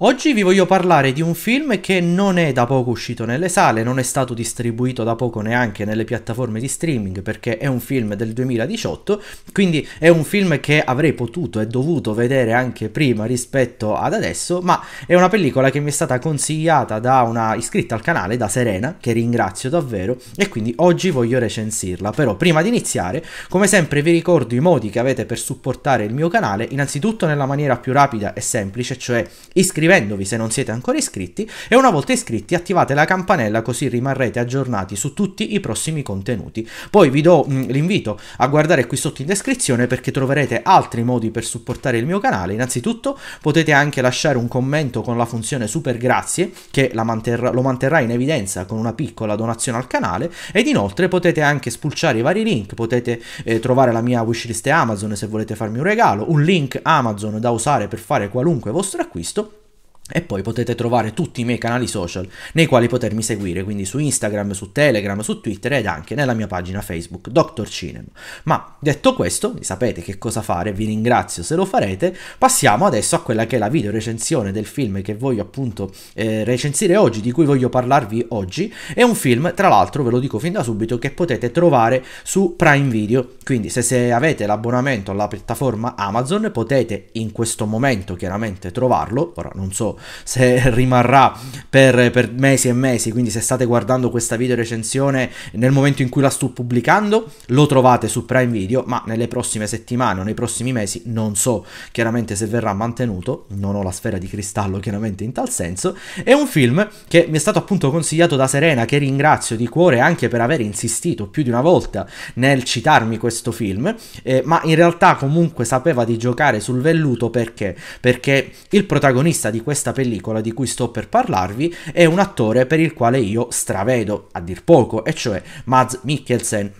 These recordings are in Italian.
Oggi vi voglio parlare di un film che non è da poco uscito nelle sale, non è stato distribuito da poco neanche nelle piattaforme di streaming perché è un film del 2018, quindi è un film che avrei potuto e dovuto vedere anche prima rispetto ad adesso, ma è una pellicola che mi è stata consigliata da una iscritta al canale, da Serena, che ringrazio davvero, e quindi oggi voglio recensirla. Però prima di iniziare, come sempre vi ricordo i modi che avete per supportare il mio canale, innanzitutto nella maniera più rapida e semplice, cioè iscrivetevi iscrivendovi se non siete ancora iscritti e una volta iscritti attivate la campanella così rimarrete aggiornati su tutti i prossimi contenuti. Poi vi do mh, mm, l'invito a guardare qui sotto in descrizione perché troverete altri modi per supportare il mio canale. Innanzitutto potete anche lasciare un commento con la funzione super grazie che manterrà, lo manterrà in evidenza con una piccola donazione al canale ed inoltre potete anche spulciare i vari link, potete eh, trovare la mia wishlist Amazon se volete farmi un regalo, un link Amazon da usare per fare qualunque vostro acquisto e poi potete trovare tutti i miei canali social nei quali potermi seguire, quindi su Instagram, su Telegram, su Twitter ed anche nella mia pagina Facebook Dr. Cinema. Ma detto questo, sapete che cosa fare, vi ringrazio se lo farete. Passiamo adesso a quella che è la video recensione del film che voglio appunto eh, recensire oggi, di cui voglio parlarvi oggi. È un film, tra l'altro, ve lo dico fin da subito, che potete trovare su Prime Video. Quindi se, se avete l'abbonamento alla piattaforma Amazon potete in questo momento chiaramente trovarlo, ora non so se rimarrà per, per mesi e mesi, quindi se state guardando questa video recensione nel momento in cui la sto pubblicando, lo trovate su Prime Video, ma nelle prossime settimane o nei prossimi mesi non so chiaramente se verrà mantenuto, non ho la sfera di cristallo chiaramente in tal senso, è un film che mi è stato appunto consigliato da Serena, che ringrazio di cuore anche per aver insistito più di una volta nel citarmi questo film, eh, ma in realtà comunque sapeva di giocare sul velluto perché? Perché il protagonista di questa questa pellicola di cui sto per parlarvi è un attore per il quale io stravedo, a dir poco, e cioè Mads Mikkelsen,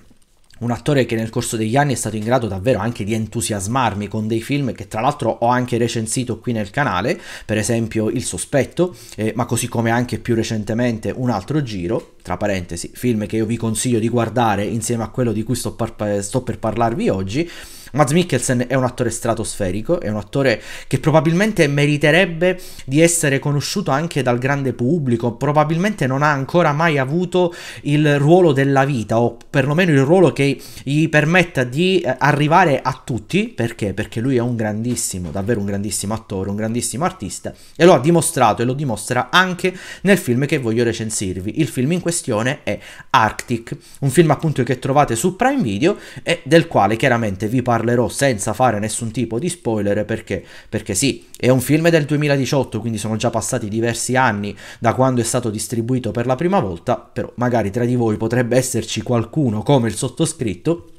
un attore che nel corso degli anni è stato in grado davvero anche di entusiasmarmi con dei film che tra l'altro ho anche recensito qui nel canale, per esempio Il sospetto, eh, ma così come anche più recentemente un altro giro, tra parentesi, film che io vi consiglio di guardare insieme a quello di cui sto, par- sto per parlarvi oggi, Mads Mikkelsen è un attore stratosferico, è un attore che probabilmente meriterebbe di essere conosciuto anche dal grande pubblico, probabilmente non ha ancora mai avuto il ruolo della vita o perlomeno il ruolo che gli permetta di eh, arrivare a tutti, perché? Perché lui è un grandissimo, davvero un grandissimo attore, un grandissimo artista e lo ha dimostrato e lo dimostra anche nel film che voglio recensirvi. Il film in questione è Arctic, un film appunto che trovate su Prime Video e del quale chiaramente vi parlo parlerò senza fare nessun tipo di spoiler perché, perché sì, è un film del 2018, quindi sono già passati diversi anni da quando è stato distribuito per la prima volta, però magari tra di voi potrebbe esserci qualcuno come il sottoscritto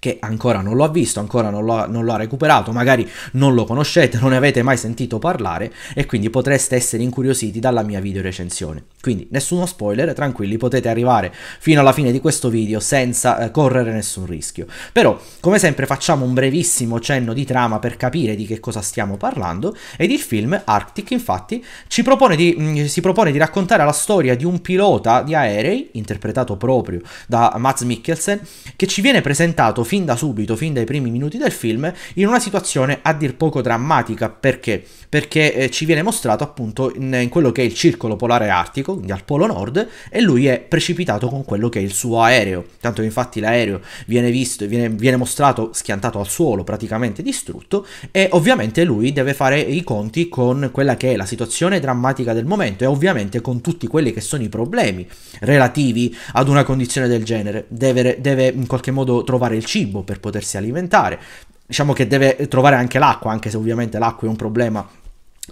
che ancora non lo ha visto, ancora non lo ha, non lo ha recuperato, magari non lo conoscete, non ne avete mai sentito parlare e quindi potreste essere incuriositi dalla mia video recensione. Quindi nessuno spoiler, tranquilli, potete arrivare fino alla fine di questo video senza eh, correre nessun rischio. Però, come sempre, facciamo un brevissimo cenno di trama per capire di che cosa stiamo parlando ed il film Arctic, infatti, ci propone di, mh, mm, si propone di raccontare la storia di un pilota di aerei, interpretato proprio da Mads Mikkelsen, che ci viene presentato fin da subito, fin dai primi minuti del film, in una situazione a dir poco drammatica. Perché? Perché eh, ci viene mostrato appunto in, in, quello che è il circolo polare artico, quindi al polo nord, e lui è precipitato con quello che è il suo aereo. Tanto che infatti l'aereo viene visto, viene, viene mostrato schiantato al suolo, praticamente distrutto, e ovviamente lui deve fare i conti con quella che è la situazione drammatica del momento e ovviamente con tutti quelli che sono i problemi relativi ad una condizione del genere. Deve, deve in qualche modo trovare il cibo cibo per potersi alimentare. Diciamo che deve trovare anche l'acqua, anche se ovviamente l'acqua è un problema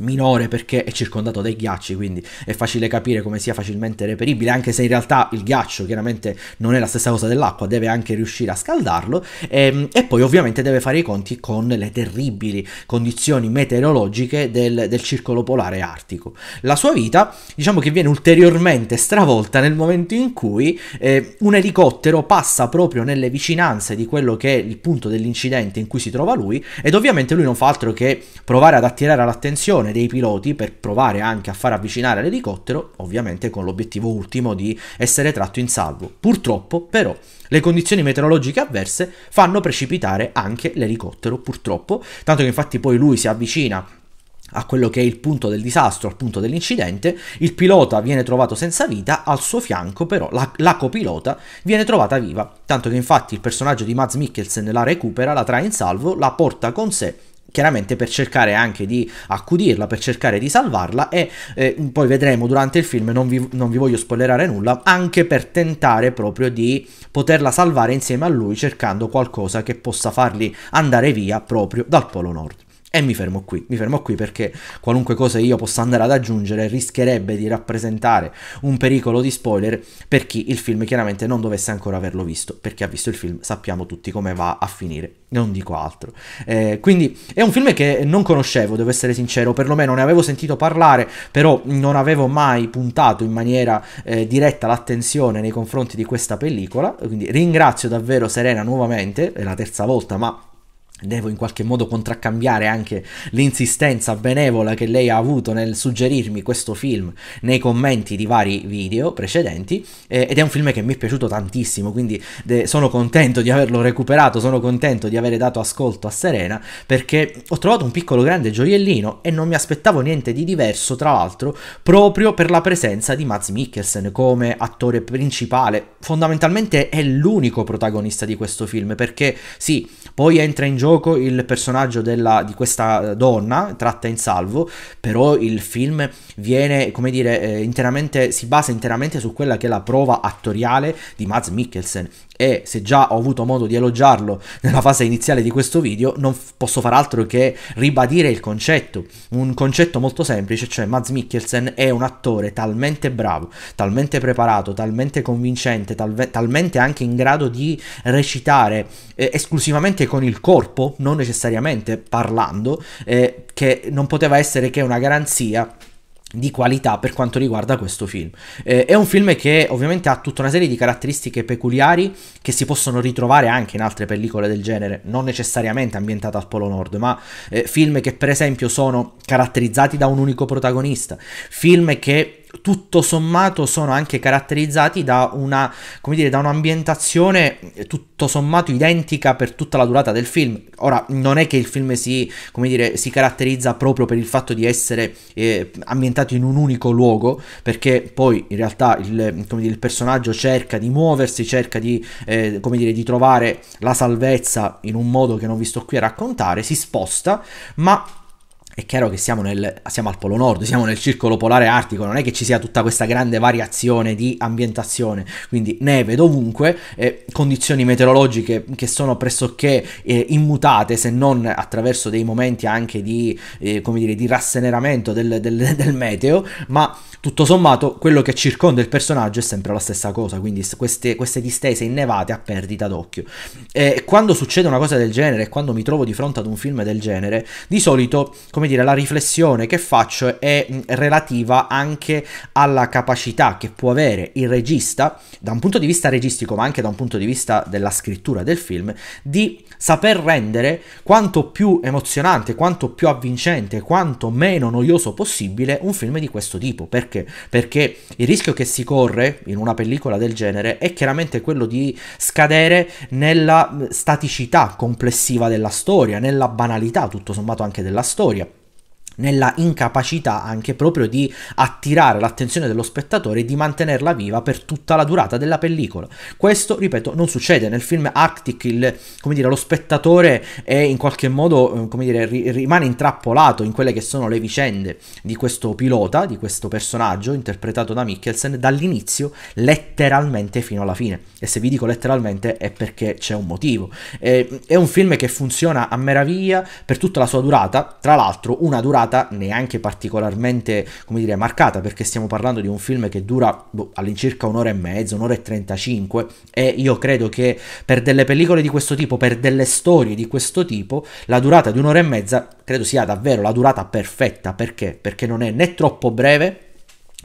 minore perché è circondato dai ghiacci quindi è facile capire come sia facilmente reperibile anche se in realtà il ghiaccio chiaramente non è la stessa cosa dell'acqua deve anche riuscire a scaldarlo e, ehm, e poi ovviamente deve fare i conti con le terribili condizioni meteorologiche del, del, circolo polare artico la sua vita diciamo che viene ulteriormente stravolta nel momento in cui eh, un elicottero passa proprio nelle vicinanze di quello che è il punto dell'incidente in cui si trova lui ed ovviamente lui non fa altro che provare ad attirare l'attenzione formazione dei piloti per provare anche a far avvicinare l'elicottero, ovviamente con l'obiettivo ultimo di essere tratto in salvo. Purtroppo, però, le condizioni meteorologiche avverse fanno precipitare anche l'elicottero, purtroppo, tanto che infatti poi lui si avvicina a quello che è il punto del disastro, al punto dell'incidente, il pilota viene trovato senza vita, al suo fianco però la, la copilota viene trovata viva, tanto che infatti il personaggio di Mads Mikkelsen la recupera, la trae in salvo, la porta con sé chiaramente per cercare anche di accudirla, per cercare di salvarla e eh, poi vedremo durante il film, non vi, non vi, voglio spoilerare nulla, anche per tentare proprio di poterla salvare insieme a lui cercando qualcosa che possa farli andare via proprio dal Polo Nord. E mi fermo qui, mi fermo qui perché qualunque cosa io possa andare ad aggiungere rischierebbe di rappresentare un pericolo di spoiler per chi il film chiaramente non dovesse ancora averlo visto, perché ha visto il film sappiamo tutti come va a finire, non dico altro. Eh, quindi è un film che non conoscevo, devo essere sincero, perlomeno ne avevo sentito parlare, però non avevo mai puntato in maniera eh, diretta l'attenzione nei confronti di questa pellicola, quindi ringrazio davvero Serena nuovamente, è la terza volta, ma devo in qualche modo contraccambiare anche l'insistenza benevola che lei ha avuto nel suggerirmi questo film nei commenti di vari video precedenti eh, ed è un film che mi è piaciuto tantissimo quindi de- sono contento di averlo recuperato sono contento di avere dato ascolto a Serena perché ho trovato un piccolo grande gioiellino e non mi aspettavo niente di diverso tra l'altro proprio per la presenza di Mads Mikkelsen come attore principale fondamentalmente è l'unico protagonista di questo film perché sì poi entra in gioco il personaggio della, di questa donna tratta in salvo, però il film viene, come dire, eh, interamente, si basa interamente su quella che è la prova attoriale di Mads Mikkelsen, e se già ho avuto modo di elogiarlo nella fase iniziale di questo video, non f- posso far altro che ribadire il concetto. Un concetto molto semplice, cioè Mads Mikkelsen è un attore talmente bravo, talmente preparato, talmente convincente, talve- talmente anche in grado di recitare eh, esclusivamente con il corpo, non necessariamente parlando, eh, che non poteva essere che una garanzia di qualità per quanto riguarda questo film. Eh, è un film che ovviamente ha tutta una serie di caratteristiche peculiari che si possono ritrovare anche in altre pellicole del genere, non necessariamente ambientate al Polo Nord, ma eh, film che per esempio sono caratterizzati da un unico protagonista, film che tutto sommato sono anche caratterizzati da una, come dire, da un'ambientazione eh, tutto sommato identica per tutta la durata del film. Ora, non è che il film si, come dire, si caratterizza proprio per il fatto di essere eh, ambientato in un unico luogo, perché poi in realtà il, come dire, il personaggio cerca di muoversi, cerca di, eh, come dire, di trovare la salvezza in un modo che non vi sto qui a raccontare, si sposta, ma è chiaro che siamo, nel, siamo al Polo Nord, siamo nel circolo polare artico, non è che ci sia tutta questa grande variazione di ambientazione, quindi neve dovunque, eh, condizioni meteorologiche che sono pressoché eh, immutate se non attraverso dei momenti anche di, eh, come dire, di rasseneramento del, del, del meteo, ma tutto sommato quello che circonda il personaggio è sempre la stessa cosa, quindi queste, queste distese innevate a perdita d'occhio. E eh, quando succede una cosa del genere, quando mi trovo di fronte ad un film del genere, di solito, come dire, la riflessione che faccio è mm, relativa anche alla capacità che può avere il regista, da un punto di vista registico, ma anche da un punto di vista della scrittura del film, di saper rendere quanto più emozionante, quanto più avvincente, quanto meno noioso possibile un film di questo tipo. Perché? Perché il rischio che si corre in una pellicola del genere è chiaramente quello di scadere nella staticità complessiva della storia, nella banalità tutto sommato anche della storia nella incapacità anche proprio di attirare l'attenzione dello spettatore e di mantenerla viva per tutta la durata della pellicola. Questo, ripeto, non succede. Nel film Arctic il, dire, lo spettatore è in qualche modo eh, come dire, ri- rimane intrappolato in quelle che sono le vicende di questo pilota, di questo personaggio interpretato da Mikkelsen dall'inizio letteralmente fino alla fine. E se vi dico letteralmente è perché c'è un motivo. È, eh, è un film che funziona a meraviglia per tutta la sua durata, tra l'altro una durata durata neanche particolarmente, come dire, marcata, perché stiamo parlando di un film che dura boh, all'incirca un'ora e mezza, un'ora e 35 e io credo che per delle pellicole di questo tipo, per delle storie di questo tipo, la durata di un'ora e mezza credo sia davvero la durata perfetta, perché? Perché non è né troppo breve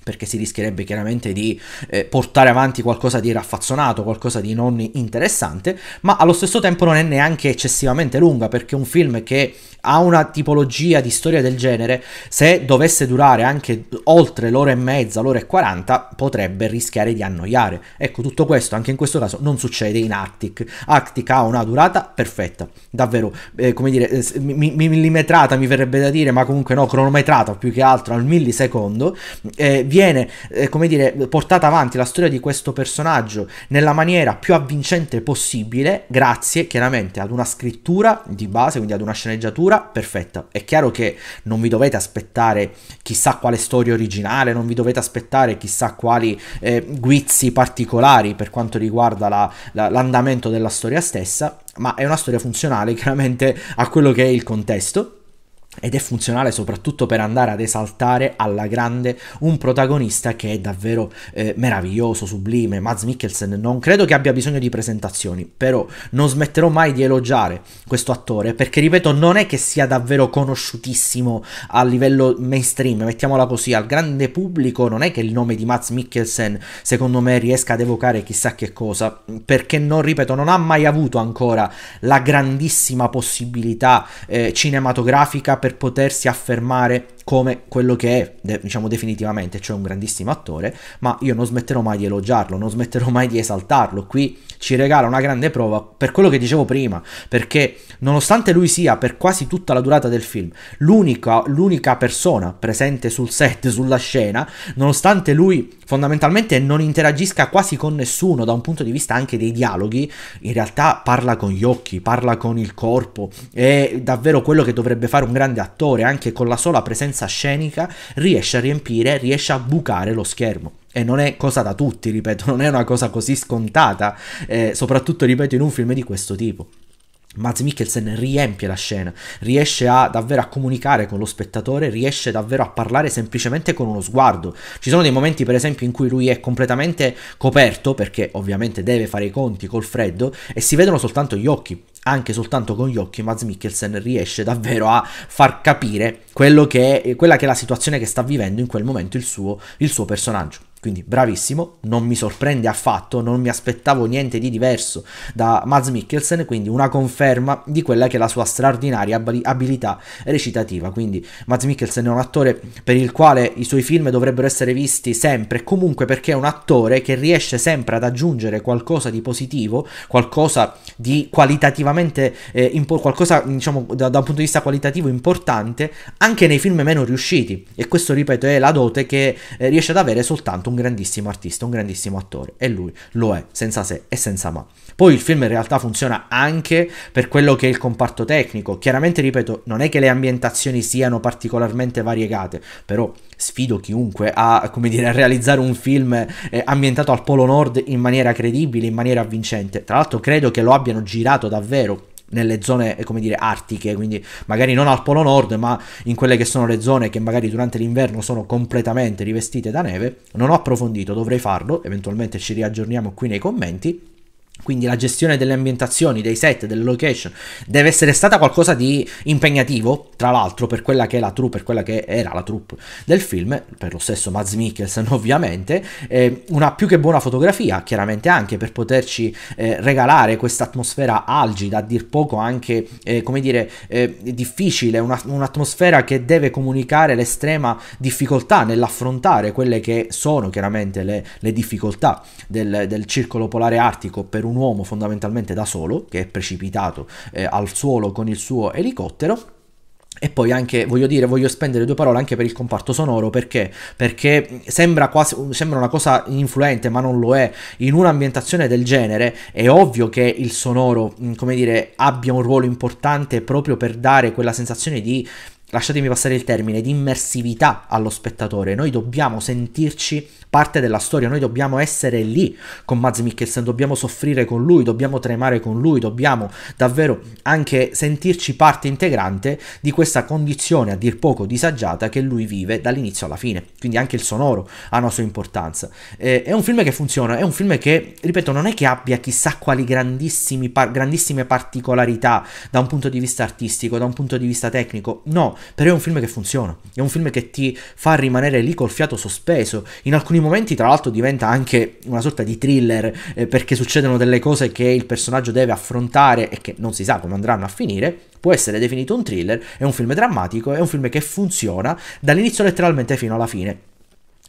perché si rischierebbe chiaramente di eh, portare avanti qualcosa di raffazzonato, qualcosa di non interessante, ma allo stesso tempo non è neanche eccessivamente lunga perché un film che ha una tipologia di storia del genere, se dovesse durare anche oltre l'ora e mezza, l'ora e quaranta, potrebbe rischiare di annoiare. Ecco, tutto questo anche in questo caso non succede in Arctic. Arctic ha una durata perfetta, davvero, eh, come dire, eh, millimetrata mi verrebbe da dire, ma comunque no, cronometrata più che altro al millisecondo. Eh, perché viene, eh, come dire, portata avanti la storia di questo personaggio nella maniera più avvincente possibile, grazie chiaramente ad una scrittura di base, quindi ad una sceneggiatura perfetta. È chiaro che non vi dovete aspettare chissà quale storia originale, non vi dovete aspettare chissà quali eh, guizzi particolari per quanto riguarda la, la, l'andamento della storia stessa, ma è una storia funzionale chiaramente a quello che è il contesto ed è funzionale soprattutto per andare ad esaltare alla grande un protagonista che è davvero eh, meraviglioso, sublime. Mads Mikkelsen non credo che abbia bisogno di presentazioni, però non smetterò mai di elogiare questo attore perché ripeto non è che sia davvero conosciutissimo a livello mainstream, mettiamola così, al grande pubblico non è che il nome di Mads Mikkelsen secondo me riesca ad evocare chissà che cosa, perché non ripeto non ha mai avuto ancora la grandissima possibilità eh, cinematografica per potersi affermare come quello che è, de- diciamo definitivamente, cioè un grandissimo attore, ma io non smetterò mai di elogiarlo, non smetterò mai di esaltarlo. Qui ci regala una grande prova per quello che dicevo prima, perché nonostante lui sia per quasi tutta la durata del film l'unica, l'unica persona presente sul set, sulla scena, nonostante lui fondamentalmente non interagisca quasi con nessuno da un punto di vista anche dei dialoghi, in realtà parla con gli occhi, parla con il corpo, è davvero quello che dovrebbe fare un grande attore, anche con la sola presenza presenza scenica riesce a riempire, riesce a bucare lo schermo e non è cosa da tutti, ripeto, non è una cosa così scontata, eh, soprattutto, ripeto, in un film di questo tipo. Mads Mikkelsen riempie la scena, riesce a, davvero a comunicare con lo spettatore, riesce davvero a parlare semplicemente con uno sguardo. Ci sono dei momenti, per esempio, in cui lui è completamente coperto, perché ovviamente deve fare i conti col freddo, e si vedono soltanto gli occhi. Anche soltanto con gli occhi, Mads Mikkelsen riesce davvero a far capire che è, quella che è la situazione che sta vivendo in quel momento il suo, il suo personaggio. Quindi bravissimo, non mi sorprende affatto, non mi aspettavo niente di diverso da Mads Mikkelsen, quindi una conferma di quella che è la sua straordinaria abilità recitativa. Quindi Mads Mikkelsen è un attore per il quale i suoi film dovrebbero essere visti sempre, comunque perché è un attore che riesce sempre ad aggiungere qualcosa di positivo, qualcosa di qualitativamente, eh, impo- qualcosa diciamo da, da un punto di vista qualitativo importante, anche nei film meno riusciti. E questo, ripeto, è la dote che eh, riesce ad avere soltanto un un grandissimo artista, un grandissimo attore e lui lo è, senza se e senza ma. Poi il film in realtà funziona anche per quello che è il comparto tecnico. Chiaramente, ripeto, non è che le ambientazioni siano particolarmente variegate, però sfido chiunque a, dire, a realizzare un film eh, ambientato al Polo Nord in maniera credibile, in maniera avvincente. Tra l'altro credo che lo abbiano girato davvero nelle zone, eh, come dire, artiche, quindi magari non al polo nord, ma in quelle che sono le zone che magari durante l'inverno sono completamente rivestite da neve. Non ho approfondito, dovrei farlo, eventualmente ci riaggiorniamo qui nei commenti. Quindi la gestione delle ambientazioni, dei set, delle location deve essere stata qualcosa di impegnativo, tra l'altro, per quella che è la troupe, per quella che era la troupe del film, per lo stesso Mads Mikkelsen ovviamente, eh, una più che buona fotografia, chiaramente anche per poterci eh, regalare questa atmosfera algida, a dir poco anche, eh, come dire, eh, difficile, una, un'atmosfera che deve comunicare l'estrema difficoltà nell'affrontare quelle che sono chiaramente le, le difficoltà del, del circolo polare artico per per un uomo fondamentalmente da solo, che è precipitato eh, al suolo con il suo elicottero. E poi anche, voglio dire, voglio spendere due parole anche per il comparto sonoro perché, perché sembra, quasi, sembra una cosa influente ma non lo è. In un'ambientazione del genere è ovvio che il sonoro, mm, come dire, abbia un ruolo importante proprio per dare quella sensazione di lasciatemi passare il termine, di immersività allo spettatore. Noi dobbiamo sentirci parte della storia, noi dobbiamo essere lì con Mads Mikkelsen, dobbiamo soffrire con lui, dobbiamo tremare con lui, dobbiamo davvero anche sentirci parte integrante di questa condizione a dir poco disagiata che lui vive dall'inizio alla fine. Quindi anche il sonoro ha una sua importanza. Eh, è un film che funziona, è un film che, ripeto, non è che abbia chissà quali grandissime particolarità da un punto di vista artistico, da un punto di vista tecnico, no, però è un film che funziona, è un film che ti fa rimanere lì col fiato sospeso, in alcuni momenti tra l'altro diventa anche una sorta di thriller eh, perché succedono delle cose che il personaggio deve affrontare e che non si sa come andranno a finire, può essere definito un thriller, è un film drammatico, è un film che funziona dall'inizio letteralmente fino alla fine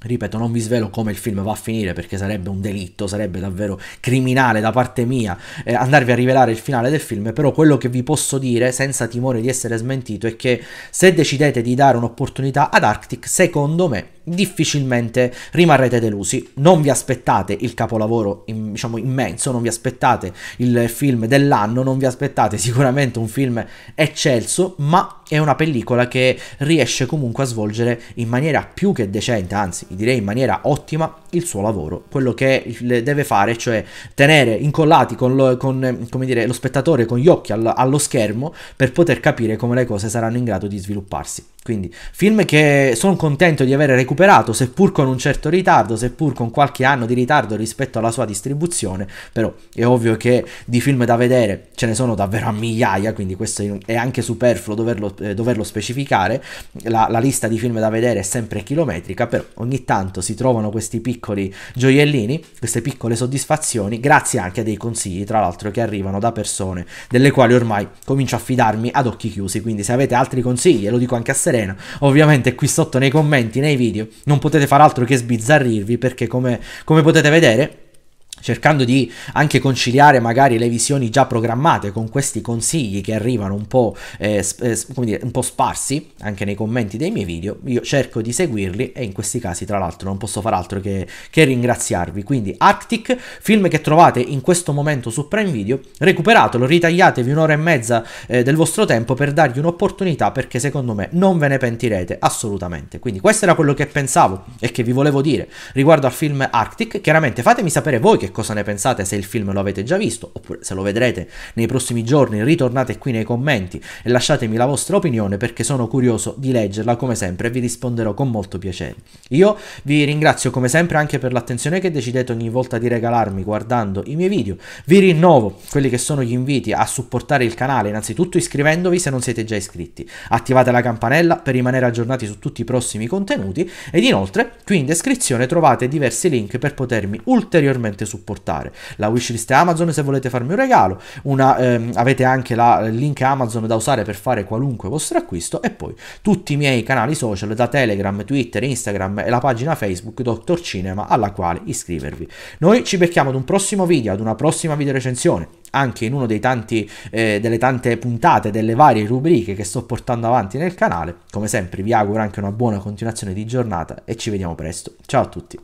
Ripeto, non vi svelo come il film va a finire perché sarebbe un delitto, sarebbe davvero criminale da parte mia eh, andarvi a rivelare il finale del film, però quello che vi posso dire senza timore di essere smentito è che se decidete di dare un'opportunità ad Arctic, secondo me difficilmente rimarrete delusi. Non vi aspettate il capolavoro diciamo, immenso, non vi aspettate il film dell'anno, non vi aspettate sicuramente un film eccelso, ma è una pellicola che riesce comunque a svolgere in maniera più che decente, anzi direi in maniera ottima, il suo lavoro, quello che deve fare, cioè tenere incollati con lo, con, dire, lo spettatore con gli occhi allo, allo schermo per poter capire come le cose saranno in grado di svilupparsi. Quindi film che sono contento di aver recuperato recuperato, seppur con un certo ritardo, seppur con qualche anno di ritardo rispetto alla sua distribuzione, però è ovvio che di film da vedere ce ne sono davvero a migliaia, quindi questo è anche superfluo doverlo, eh, doverlo specificare, la, la lista di film da vedere è sempre chilometrica, però ogni tanto si trovano questi piccoli gioiellini, queste piccole soddisfazioni, grazie anche a dei consigli, tra l'altro, che arrivano da persone delle quali ormai comincio a fidarmi ad occhi chiusi, quindi se avete altri consigli, e lo dico anche a Serena, ovviamente qui sotto nei commenti, nei video, non potete far altro che sbizzarrirvi perché come, come potete vedere cercando di anche conciliare magari le visioni già programmate con questi consigli che arrivano un po', eh, eh dire, un po sparsi anche nei commenti dei miei video, io cerco di seguirli e in questi casi tra l'altro non posso far altro che, che ringraziarvi. Quindi Arctic, film che trovate in questo momento su Prime Video, recuperatelo, ritagliatevi un'ora e mezza eh, del vostro tempo per dargli un'opportunità perché secondo me non ve ne pentirete assolutamente. Quindi questo era quello che pensavo e che vi volevo dire riguardo al film Arctic, chiaramente fatemi sapere voi che cosa ne pensate se il film lo avete già visto, oppure se lo vedrete nei prossimi giorni ritornate qui nei commenti e lasciatemi la vostra opinione perché sono curioso di leggerla come sempre e vi risponderò con molto piacere. Io vi ringrazio come sempre anche per l'attenzione che decidete ogni volta di regalarmi guardando i miei video, vi rinnovo quelli che sono gli inviti a supportare il canale innanzitutto iscrivendovi se non siete già iscritti, attivate la campanella per rimanere aggiornati su tutti i prossimi contenuti ed inoltre qui in descrizione trovate diversi link per potermi ulteriormente supportare supportare. La wishlist Amazon se volete farmi un regalo, una, ehm, avete anche la, il link Amazon da usare per fare qualunque vostro acquisto e poi tutti i miei canali social da Telegram, Twitter, Instagram e la pagina Facebook Dr. Cinema alla quale iscrivervi. Noi ci becchiamo ad un prossimo video, ad una prossima video recensione anche in una eh, delle tante puntate delle varie rubriche che sto portando avanti nel canale. Come sempre vi auguro anche una buona continuazione di giornata e ci vediamo presto. Ciao a tutti.